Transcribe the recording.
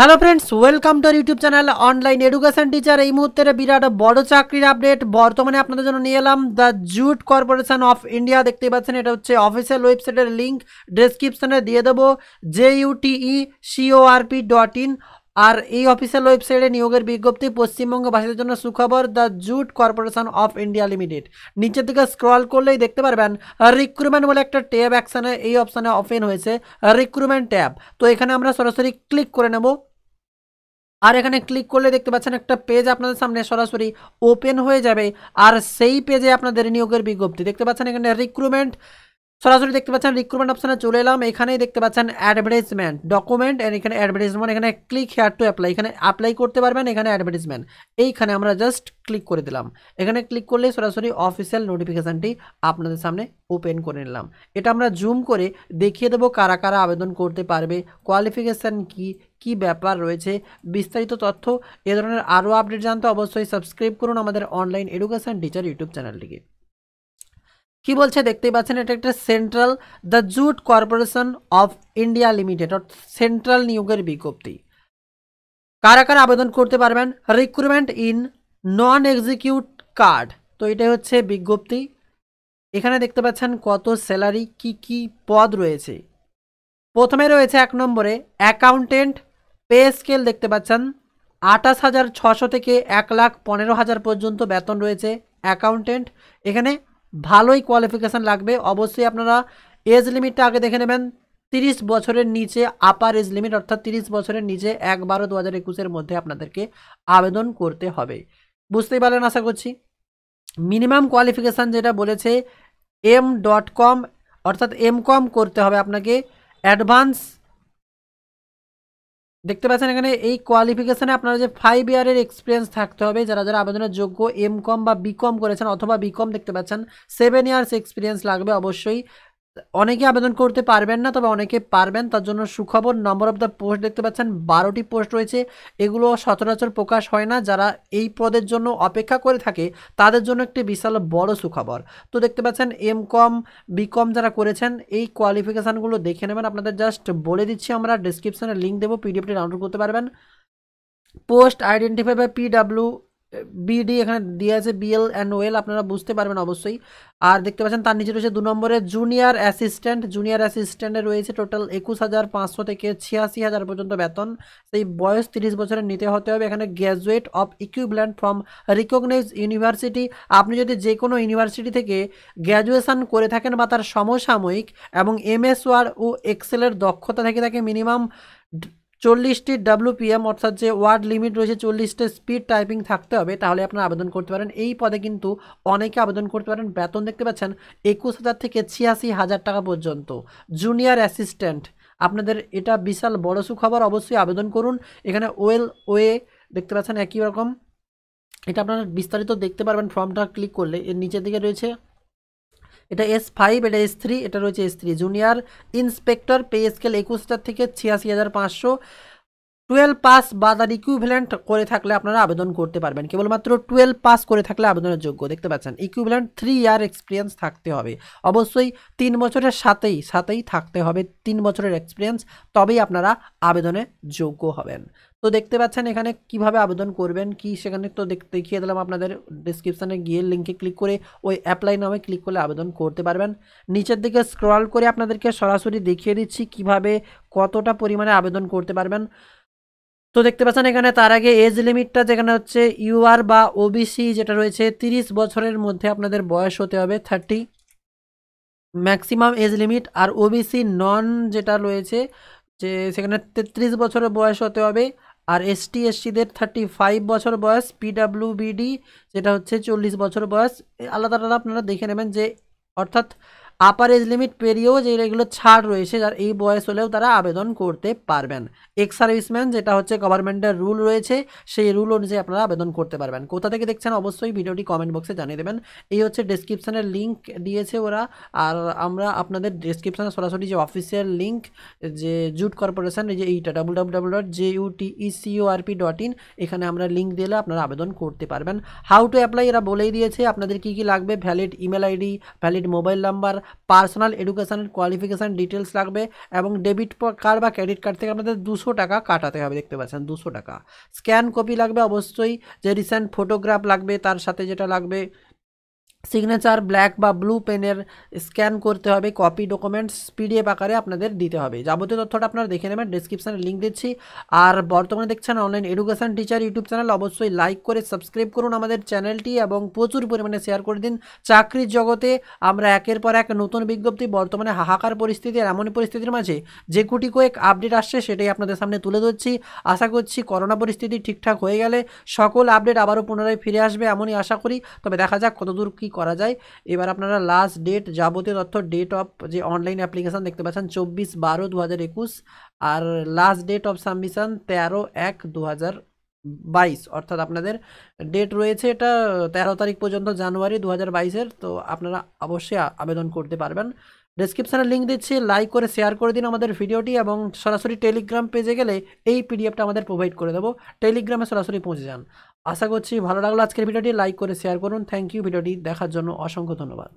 hello friends welcome to YouTube channel online education teacher এই মুহূর্তে বিরাট বড় চাকরির আপডেট বর্তমানে আপনাদের জন্য নিয়ে এলাম the jute corporation of India দেখতে পাচ্ছেন এটা হচ্ছে অফিসিয়াল ওয়েবসাইটের লিঙ্ক ডেসক্রিপশানে দিয়ে দেবো J U T E C O R P dot in আর এই অফিসিয়াল ওয়েবসাইটে নিয়োগের বিজ্ঞপ্তি পশ্চিমবঙ্গবাসীদের জন্য সুখবর the jute corporation of India limited নিচের দিকে স্ক্রল করলেই দেখতে পারবেন রিক্রুটমেন্ট বলে একটা ট্যাব অ্যাকশানে এই অপশানে ওপেন হয়েছে রিক্রুটমেন্ট ট্যাব তো এখানে আমরা সরাসরি ক্লিক করে নেব আর এখানে ক্লিক করলে দেখতে পাচ্ছেন একটা পেজ আপনাদের সামনে সরাসরি ওপেন হয়ে যাবে আর সেই পেজে আপনাদের নিয়োগের বিজ্ঞপ্তি দেখতে পাচ্ছেন এখানে রিক্রুটমেন্ট সরাসরি দেখতে পাচ্ছেন রিক্রুটমেন্ট অপশানে চলে এলাম এখানেই দেখতে পাচ্ছেন অ্যাডভার্টাইজমেন্ট ডকুমেন্ট অ্যান্ড এখানে অ্যাডভার্টাইজমেন্ট এখানে ক্লিক হেয়ার টু অ্যাপ্লাই এখানে অ্যাপ্লাই করতে পারবেন এখানে অ্যাডভার্টাইজমেন্ট এইখানে আমরা জাস্ট ক্লিক করে দিলাম এখানে ক্লিক করলে সরাসরি অফিসিয়াল নোটিফিকেশানটি আপনাদের সামনে ওপেন করে নিলাম এটা আমরা জুম করে দেখিয়ে দেবো কারা কারা আবেদন করতে পারবে কোয়ালিফিকেশান কী কি ব্যাপার রয়েছে বিস্তারিত তথ্য এ ধরনের আরও আপডেট জানতে অবশ্যই সাবস্ক্রাইব করুন আমাদের অনলাইন এডুকেশান টিচার ইউটিউব চ্যানেলটিকে কি বলছে দেখতেই পাচ্ছেন এটা একটা central the jute corporation of India limited অর্থাৎ সেন্ট্রাল নিয়োগের বিজ্ঞপ্তি কারা কারা আবেদন করতে পারবেন recruitment in non execute card তো এটাই হচ্ছে বিজ্ঞপ্তি এখানে দেখতে পাচ্ছেন কত স্যালারি কি কি পদ রয়েছে প্রথমে রয়েছে এক নম্বরে অ্যাকাউন্টেন্ট পে স্কেল দেখতে পাচ্ছেন আঠাশ হাজার ছশো থেকে এক লাখ পনেরো হাজার পর্যন্ত বেতন রয়েছে অ্যাকাউন্টেন্ট এখানে ভালোই কোয়ালিফিকেশান লাগবে অবশ্যই আপনারা এজ লিমিটটা আগে দেখে নেবেন তিরিশ বছরের নিচে আপার এজ লিমিট অর্থাৎ তিরিশ বছরের নিচে এক বারো দু হাজার একুশের মধ্যে আপনাদেরকে আবেদন করতে হবে বুঝতেই পারলেন আশা করছি মিনিমাম কোয়ালিফিকেশান যেটা বলেছে এম ডট কম অর্থাৎ এম কম করতে হবে আপনাকে অ্যাডভান্স দেখতে পাচ্ছেন এখানে এই কোয়ালিফিকেশানে আপনারা যে ফাইভ ইয়ারের এক্সপিরিয়েন্স থাকতে হবে যারা যারা আবেদনের যোগ্য এম কম বা বিকম করেছেন অথবা বিকম দেখতে পাচ্ছেন সেভেন ইয়ার্স এক্সপিরিয়েন্স লাগবে অবশ্যই অনেকে আবেদন করতে পারবেন না তবে অনেকে পারবেন তার জন্য সুখবর নম্বর অফ দ্য পোস্ট দেখতে পাচ্ছেন বারোটি পোস্ট রয়েছে এগুলো সচরাচর প্রকাশ হয় না যারা এই পদের জন্য অপেক্ষা করে থাকে তাদের জন্য একটি বিশাল বড় সুখবর তো দেখতে পাচ্ছেন এম কম বিকম যারা করেছেন এই কোয়ালিফিকেশানগুলো দেখে নেবেন আপনাদের জাস্ট বলে দিচ্ছি আমরা ডিসক্রিপশানে লিঙ্ক দেবো পিডিএফটি ডাউনলোড করতে পারবেন post identify by PW BD এখানে দিয়ে আছে বিএল অ্যান্ড ওয়েল আপনারা বুঝতে পারবেন অবশ্যই আর দেখতে পাচ্ছেন তার নিচে রয়েছে দু নম্বরে জুনিয়র অ্যাসিস্ট্যান্ট জুনিয়র অ্যাসিস্ট্যান্টে রয়েছে টোটাল একুশ হাজার পাঁচশো থেকে ছিয়াশি হাজার পর্যন্ত বেতন সেই বয়স তিরিশ বছরের নিতে হতে হবে এখানে graduate of equivalent from recognise university আপনি যদি যে কোনো ইউনিভার্সিটি থেকে গ্র্যাজুয়েশন করে থাকেন বা তার সমসাময়িক এবং ওয়ার ও এক্সেলের দক্ষতা থেকে থাকে মিনিমাম চল্লিশটি ডাব্লুপিএম অর্থাৎ যে ওয়ার্ড লিমিট রয়েছে চল্লিশটা স্পিড টাইপিং থাকতে হবে তাহলে আপনারা আবেদন করতে পারেন এই পদে কিন্তু অনেকে আবেদন করতে পারেন বেতন দেখতে পাচ্ছেন একুশ হাজার থেকে ছিয়াশি হাজার টাকা পর্যন্ত জুনিয়র অ্যাসিস্ট্যান্ট আপনাদের এটা বিশাল বড় সুখবর অবশ্যই আবেদন করুন এখানে ওয়েল ওয়ে দেখতে পাচ্ছেন একই রকম এটা আপনারা বিস্তারিত দেখতে পারবেন ফর্মটা ক্লিক করলে এর নিচের দিকে রয়েছে এটা S5 এটা S3 এটা হচ্ছে S3 junior inspector pay scale 21 টা থেকে 86500 টুয়েলভ পাস বা তার ইকুইভেলেন্ট করে থাকলে আপনারা আবেদন করতে পারবেন কেবলমাত্র টুয়েলভ পাস করে থাকলে আবেদনের যোগ্য দেখতে পাচ্ছেন ইকুইভেলেন্ট থ্রি ইয়ার এক্সপিরিয়েন্স থাকতে হবে অবশ্যই তিন বছরের সাথেই সাথেই থাকতে হবে তিন বছরের এক্সপিরিয়েন্স তবেই আপনারা আবেদনে যোগ্য হবেন তো দেখতে পাচ্ছেন এখানে কিভাবে আবেদন করবেন কি সেখানে তো দেখিয়ে দিলাম আপনাদের ডিসক্রিপশানে গিয়ে লিঙ্কে ক্লিক করে ওই অ্যাপ্লাই নামে ক্লিক করলে আবেদন করতে পারবেন নিচের দিকে স্ক্রল করে আপনাদেরকে সরাসরি দেখিয়ে দিচ্ছি কিভাবে কতটা পরিমাণে আবেদন করতে পারবেন তো দেখতে পাচ্ছেন এখানে তার আগে এজ লিমিটটা যেখানে হচ্ছে ইউআর বা ওবিসি যেটা রয়েছে 30 বছরের মধ্যে আপনাদের বয়স হতে হবে থার্টি ম্যাক্সিমাম এজ লিমিট আর ওবিসি নন যেটা রয়েছে যে সেখানে তেত্রিশ বছরের বয়স হতে হবে আর এসটি এসসিদের থার্টি ফাইভ বছর বয়স বিডি যেটা হচ্ছে চল্লিশ বছর বয়স আলাদা আলাদা আপনারা দেখে নেবেন যে অর্থাৎ আপার এজ লিমিট পেরিয়েও যে এগুলো ছাড় রয়েছে যার এই বয়স হলেও তারা আবেদন করতে পারবেন এক্স সার্ভিসম্যান যেটা হচ্ছে গভর্নমেন্টের রুল রয়েছে সেই রুল অনুযায়ী আপনারা আবেদন করতে পারবেন কোথা থেকে দেখছেন অবশ্যই ভিডিওটি কমেন্ট বক্সে জানিয়ে দেবেন এই হচ্ছে ডিসক্রিপশানের লিঙ্ক দিয়েছে ওরা আর আমরা আপনাদের ডিসক্রিপশানে সরাসরি যে অফিসিয়াল লিঙ্ক যে জুট কর্পোরেশন যে এইটা W W W dot J ইউটিইসিওআরপি dot in এখানে আমরা লিঙ্ক দিলে আপনারা আবেদন করতে পারবেন হাউ টু অ্যাপ্লাই এরা বলেই দিয়েছে আপনাদের কি কি লাগবে valid email ID valid mobile number personal এডুকেশানের কোয়ালিফিকেশান ডিটেলস লাগবে এবং ডেবিট কার্ড বা ক্রেডিট কার্ড থেকে আপনাদের দুশো টাকা কাটাতে হবে দেখতে পাচ্ছেন দুশো টাকা স্ক্যান কপি লাগবে অবশ্যই যে রিসেন্ট ফটোগ্রাফ লাগবে তার সাথে যেটা লাগবে সিগনেচার ব্ল্যাক বা ব্লু পেনের স্ক্যান করতে হবে কপি ডকুমেন্টস পিডিএফ আকারে আপনাদের দিতে হবে যাবতীয় তথ্যটা আপনারা দেখে নেবেন ডিসক্রিপশানে লিঙ্ক দিচ্ছি আর বর্তমানে দেখছেন online education teacher YouTube channel অবশ্যই লাইক করে সাবস্ক্রাইব করুন আমাদের চ্যানেলটি এবং প্রচুর পরিমাণে শেয়ার করে দিন চাকরির জগতে আমরা একের পর এক নতুন বিজ্ঞপ্তি বর্তমানে হাহাকার পরিস্থিতি আর এমন পরিস্থিতির মাঝে যে কুটি কয়েক আপডেট আসছে সেটাই আপনাদের সামনে তুলে ধরছি আশা করছি করোনা পরিস্থিতি ঠিকঠাক হয়ে গেলে সকল আপডেট আবারও পুনরায় ফিরে আসবে এমনই আশা করি তবে দেখা যাক কতদূর কী করা যায় এবার আপনারা লাস্ট ডেট যাবতীয় তথ্য ডেট অফ যে অনলাইন অ্যাপ্লিকেশান দেখতে পাচ্ছেন চব্বিশ বারো দু হাজার একুশ আর লাস্ট ডেট অফ সাবমিশন তেরো এক দু হাজার বাইশ অর্থাৎ আপনাদের ডেট রয়েছে এটা তেরো তারিখ পর্যন্ত জানুয়ারি দু হাজার বাইশের তো আপনারা অবশ্যই আবেদন করতে পারবেন ডেসক্রিপশানে লিঙ্ক দিচ্ছি লাইক করে শেয়ার করে দিন আমাদের ভিডিওটি এবং সরাসরি টেলিগ্রাম পেজে গেলে এই পিডিএফটা আমাদের প্রোভাইড করে দেবো টেলিগ্রামে সরাসরি পৌঁছে যান আশা করছি ভালো লাগলো আজকের ভিডিওটি লাইক করে শেয়ার করুন থ্যাংক ইউ ভিডিওটি দেখার জন্য অসংখ্য ধন্যবাদ